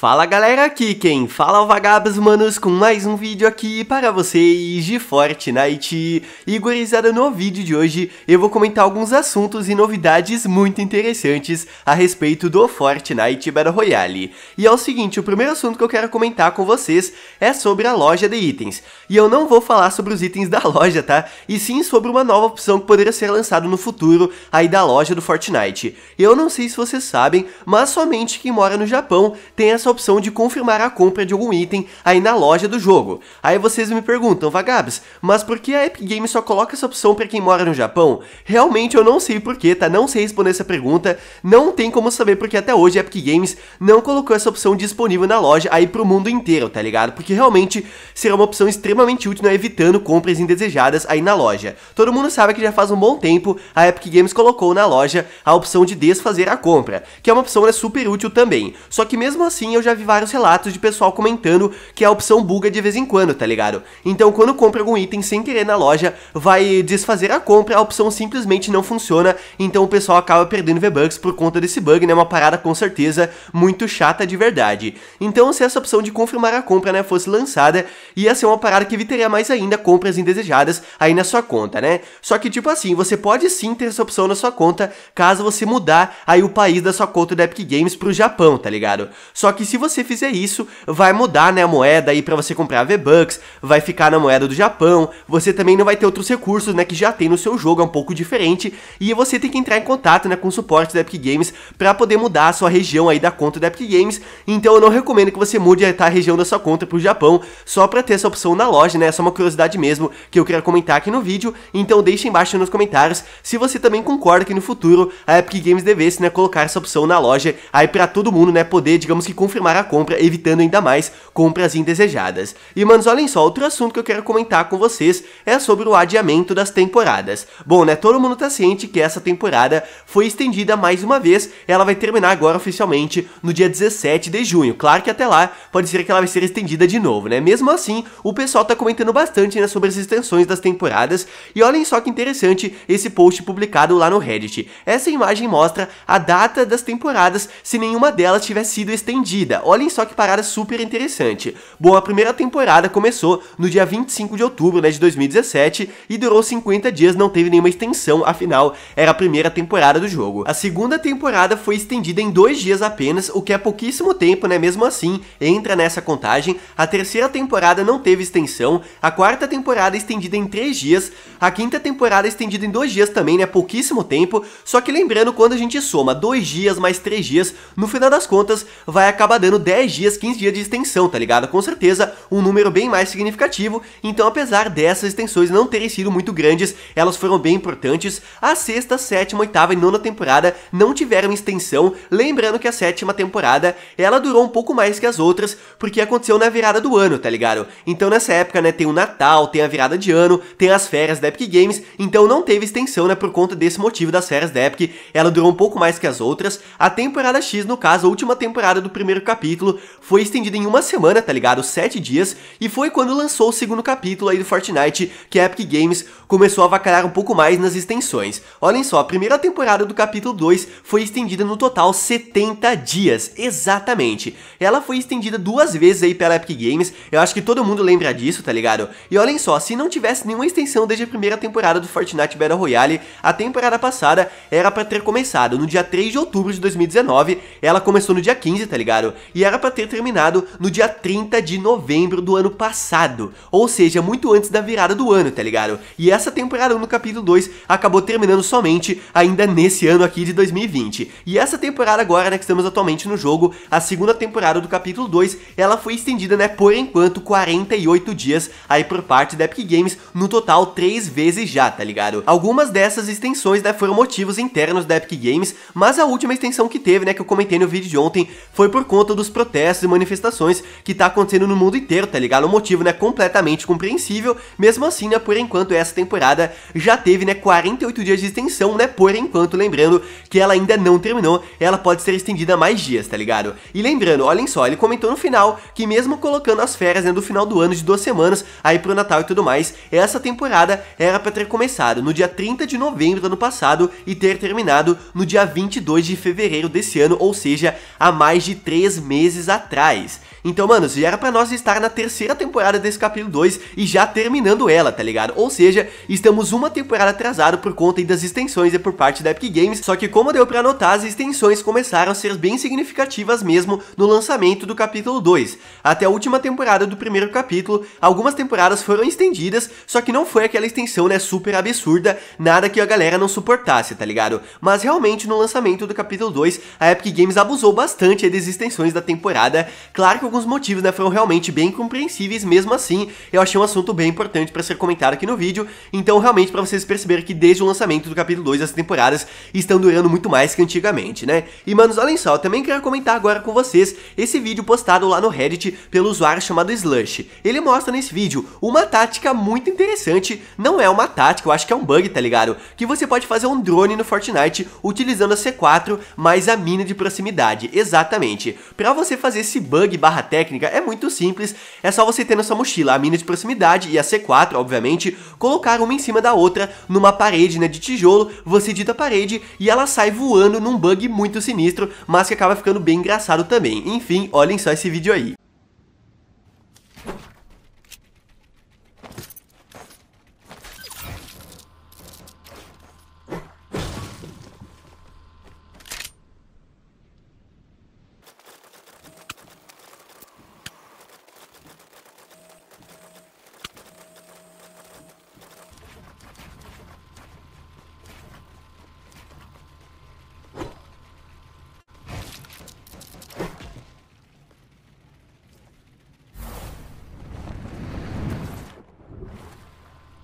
Fala galera, aqui quem fala é o Vagabos Manos com mais um vídeo aqui para vocês de Fortnite. E gurizada, no vídeo de hoje eu vou comentar alguns assuntos e novidades muito interessantes a respeito do Fortnite Battle Royale. E é o seguinte, o primeiro assunto que eu quero comentar com vocês é sobre a loja de itens. E eu não vou falar sobre os itens da loja, tá? E sim sobre uma nova opção que poderia ser lançada no futuro aí da loja do Fortnite. Eu não sei se vocês sabem, mas somente quem mora no Japão tem essa essa opção de confirmar a compra de algum item aí na loja do jogo. Aí vocês me perguntam, Vagabes, mas por que a Epic Games só coloca essa opção para quem mora no Japão? Realmente eu não sei porquê, tá? Não sei responder essa pergunta, não tem como saber porque até hoje a Epic Games não colocou essa opção disponível na loja aí pro mundo inteiro, tá ligado? Porque realmente será uma opção extremamente útil, né? Evitando compras indesejadas aí na loja. Todo mundo sabe que já faz um bom tempo a Epic Games colocou na loja a opção de desfazer a compra, que é uma opção né, super útil também. Só que mesmo assim eu já vi vários relatos de pessoal comentando que a opção buga é de vez em quando, tá ligado? Então quando compra algum item sem querer na loja, vai desfazer a compra, a opção simplesmente não funciona, então o pessoal acaba perdendo V-Bucks por conta desse bug, né? Uma parada com certeza muito chata de verdade. Então se essa opção de confirmar a compra, né, fosse lançada, ia ser uma parada que evitaria mais ainda compras indesejadas aí na sua conta, né? Só que tipo assim, você pode sim ter essa opção na sua conta caso você mudar aí o país da sua conta da Epic Games pro Japão, tá ligado? Só que se você fizer isso, vai mudar né, a moeda aí para você comprar V-Bucks, vai ficar na moeda do Japão, você também não vai ter outros recursos né, que já tem no seu jogo, é um pouco diferente, e você tem que entrar em contato né, com o suporte da Epic Games para poder mudar a sua região aí da conta da Epic Games, então eu não recomendo que você mude a região da sua conta pro Japão só para ter essa opção na loja, né, é só uma curiosidade mesmo que eu quero comentar aqui no vídeo, então deixe embaixo nos comentários se você também concorda que no futuro a Epic Games devesse né, colocar essa opção na loja aí para todo mundo né, poder, digamos que, confirmar confirmar a compra, evitando ainda mais compras indesejadas. E, manos, olhem só, outro assunto que eu quero comentar com vocês é sobre o adiamento das temporadas. Bom, né, todo mundo tá ciente que essa temporada foi estendida mais uma vez, ela vai terminar agora oficialmente no dia 17 de junho. Claro que até lá pode ser que ela vai ser estendida de novo, né? Mesmo assim, o pessoal tá comentando bastante né, sobre as extensões das temporadas. E olhem só que interessante esse post publicado lá no Reddit. Essa imagem mostra a data das temporadas se nenhuma delas tivesse sido estendida. Olhem só que parada super interessante. Bom, a primeira temporada começou no dia 25 de outubro né, de 2017 e durou 50 dias, não teve nenhuma extensão, afinal era a primeira temporada do jogo. A segunda temporada foi estendida em dois dias apenas, o que é pouquíssimo tempo, né? Mesmo assim, entra nessa contagem. A terceira temporada não teve extensão, a quarta temporada estendida em três dias, a quinta temporada estendida em dois dias também, né? Pouquíssimo tempo. Só que lembrando, quando a gente soma dois dias mais três dias, no final das contas vai acabar dando 10 dias, 15 dias de extensão, tá ligado? Com certeza um número bem mais significativo, então apesar dessas extensões não terem sido muito grandes, elas foram bem importantes. A sexta, sétima, oitava e nona temporada não tiveram extensão, lembrando que a sétima temporada, ela durou um pouco mais que as outras, porque aconteceu na virada do ano, tá ligado? Então nessa época, né, tem o Natal, tem a virada de ano, tem as férias da Epic Games, então não teve extensão, né, por conta desse motivo das férias da Epic, ela durou um pouco mais que as outras. A temporada X, no caso, a última temporada do primeiro capítulo, foi estendido em uma semana, tá ligado? Sete dias, e foi quando lançou o segundo capítulo aí do Fortnite, que a é Epic Games começou a vacalhar um pouco mais nas extensões. Olhem só, a primeira temporada do capítulo 2 foi estendida no total 70 dias, exatamente. Ela foi estendida duas vezes aí pela Epic Games, eu acho que todo mundo lembra disso, tá ligado? E olhem só, se não tivesse nenhuma extensão desde a primeira temporada do Fortnite Battle Royale, a temporada passada era para ter começado no dia 3 de outubro de 2019, ela começou no dia 15, tá ligado? e era para ter terminado no dia 30 de novembro do ano passado, ou seja, muito antes da virada do ano, tá ligado? E essa temporada 1 no capítulo 2 acabou terminando somente ainda nesse ano aqui de 2020. E essa temporada agora, né, que estamos atualmente no jogo, a segunda temporada do capítulo 2, ela foi estendida, né, por enquanto 48 dias aí por parte da Epic Games, no total 3 vezes já, tá ligado? Algumas dessas extensões, né, foram motivos internos da Epic Games, mas a última extensão que teve, né, que eu comentei no vídeo de ontem, foi por conta conta dos protestos e manifestações que tá acontecendo no mundo inteiro, tá ligado? O motivo, né, completamente compreensível. Mesmo assim, né, por enquanto essa temporada já teve, né, 48 dias de extensão, né, por enquanto, lembrando que ela ainda não terminou, ela pode ser estendida mais dias, tá ligado? E lembrando, olhem só, ele comentou no final que mesmo colocando as férias, né, do final do ano de duas semanas, aí pro Natal e tudo mais, essa temporada era para ter começado no dia 30 de novembro do ano passado e ter terminado no dia 22 de fevereiro desse ano, ou seja, há mais de três três meses atrás. Então, mano, se era para nós estar na terceira temporada desse capítulo 2 e já terminando ela, tá ligado? Ou seja, estamos uma temporada atrasado por conta das extensões e por parte da Epic Games, só que como deu para notar, as extensões começaram a ser bem significativas mesmo no lançamento do capítulo 2. Até a última temporada do primeiro capítulo, algumas temporadas foram estendidas, só que não foi aquela extensão, né, super absurda, nada que a galera não suportasse, tá ligado? Mas realmente no lançamento do capítulo 2, a Epic Games abusou bastante das extensões da temporada. Claro que alguns motivos né, foram realmente bem compreensíveis, mesmo assim, eu achei um assunto bem importante para ser comentado aqui no vídeo, então realmente para vocês perceberem que desde o lançamento do capítulo 2 as temporadas estão durando muito mais que antigamente, né? E manos, olhem só, eu também quero comentar agora com vocês esse vídeo postado lá no Reddit pelo usuário chamado Slush. Ele mostra nesse vídeo uma tática muito interessante, não é uma tática, eu acho que é um bug, tá ligado? Que você pode fazer um drone no Fortnite utilizando a C4 mais a mina de proximidade, exatamente. Para você fazer esse bug barra barra técnica é muito simples, é só você ter na sua mochila a mina de proximidade e a C4, obviamente, colocar uma em cima da outra numa parede né, de tijolo, você dita a parede e ela sai voando num bug muito sinistro, mas que acaba ficando bem engraçado também. Enfim, olhem só esse vídeo aí.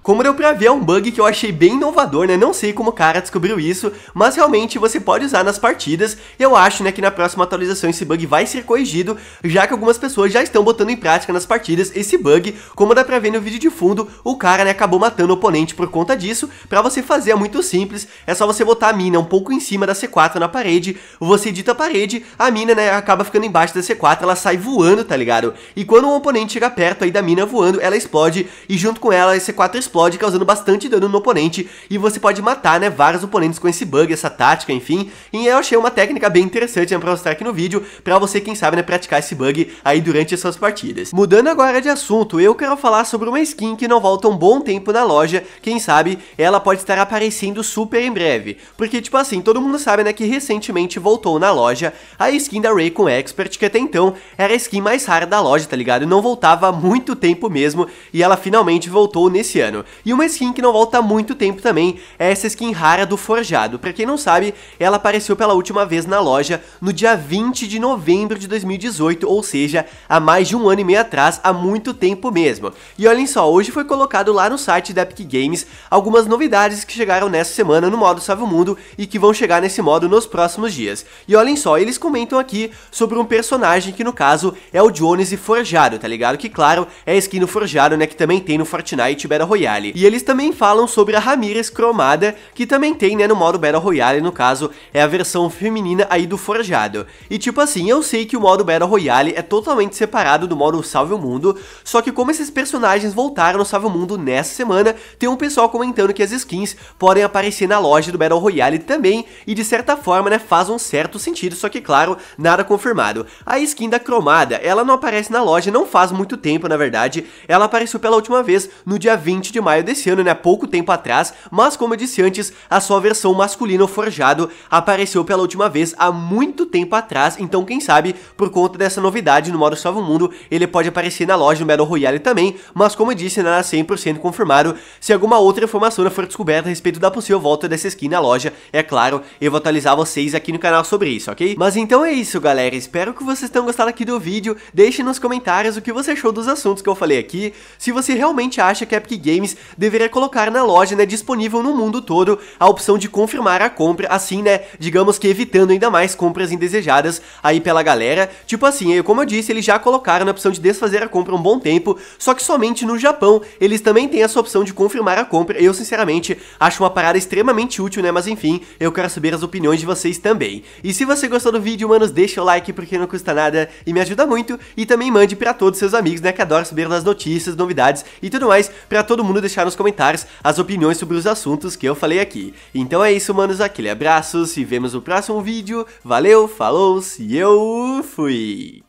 Como deu pra ver, é um bug que eu achei bem inovador, né? Não sei como o cara descobriu isso, mas realmente você pode usar nas partidas. E eu acho, né, que na próxima atualização esse bug vai ser corrigido, já que algumas pessoas já estão botando em prática nas partidas esse bug. Como dá pra ver no vídeo de fundo, o cara, né, acabou matando o oponente por conta disso. Pra você fazer é muito simples, é só você botar a mina um pouco em cima da C4 na parede, você edita a parede, a mina, né, acaba ficando embaixo da C4, ela sai voando, tá ligado? E quando um oponente chega perto aí da mina voando, ela explode, e junto com ela a C4 explode explode causando bastante dano no oponente e você pode matar né, vários oponentes com esse bug, essa tática, enfim. E eu achei uma técnica bem interessante né, pra mostrar aqui no vídeo, pra você, quem sabe, né, praticar esse bug aí durante as suas partidas. Mudando agora de assunto, eu quero falar sobre uma skin que não volta um bom tempo na loja, quem sabe ela pode estar aparecendo super em breve. Porque, tipo assim, todo mundo sabe né, que recentemente voltou na loja a skin da Raycon Expert, que até então era a skin mais rara da loja, tá ligado? Não voltava há muito tempo mesmo, e ela finalmente voltou nesse ano. E uma skin que não volta há muito tempo também é essa skin rara do Forjado. Pra quem não sabe, ela apareceu pela última vez na loja no dia 20 de novembro de 2018, ou seja, há mais de um ano e meio atrás, há muito tempo mesmo. E olhem só, hoje foi colocado lá no site da Epic Games algumas novidades que chegaram nessa semana no modo Salve o Mundo e que vão chegar nesse modo nos próximos dias. E olhem só, eles comentam aqui sobre um personagem que no caso é o Jones e Forjado, tá ligado? Que claro, é a skin do Forjado, né, que também tem no Fortnite Battle Royale. Royale. E eles também falam sobre a Ramirez cromada, que também tem, né, no modo Battle Royale, no caso, é a versão feminina aí do forjado. E tipo assim, eu sei que o modo Battle Royale é totalmente separado do modo Salve o Mundo, só que como esses personagens voltaram no Salve o Mundo nessa semana, tem um pessoal comentando que as skins podem aparecer na loja do Battle Royale também, e de certa forma, né, faz um certo sentido, só que claro, nada confirmado. A skin da cromada, ela não aparece na loja, não faz muito tempo, na verdade, ela apareceu pela última vez no dia 20 de maio desse ano, né, pouco tempo atrás, mas como eu disse antes, a sua versão masculina forjado apareceu pela última vez há muito tempo atrás, então quem sabe, por conta dessa novidade no modo Salvo Mundo, ele pode aparecer na loja do Battle Royale também, mas como eu disse, né, nada 100% confirmado, se alguma outra informação for descoberta a respeito da possível volta dessa skin na loja, é claro, eu vou atualizar vocês aqui no canal sobre isso, ok? Mas então é isso, galera, espero que vocês tenham gostado aqui do vídeo, deixe nos comentários o que você achou dos assuntos que eu falei aqui, se você realmente acha que a Epic Games deveria colocar na loja, né, disponível no mundo todo, a opção de confirmar a compra, assim, né, digamos que evitando ainda mais compras indesejadas aí pela galera. Tipo assim, como eu disse, eles já colocaram a opção de desfazer a compra um bom tempo, só que somente no Japão eles também têm essa opção de confirmar a compra. Eu, sinceramente, acho uma parada extremamente útil, né, mas enfim, eu quero saber as opiniões de vocês também. E se você gostou do vídeo, manos, deixa o like porque não custa nada e me ajuda muito. E também mande para todos seus amigos, né, que adoram saber das notícias, novidades e tudo mais, para todo mundo deixar nos comentários as opiniões sobre os assuntos que eu falei aqui. Então é isso, manos, aquele abraço, se vemos no próximo vídeo, valeu, falou, e eu fui!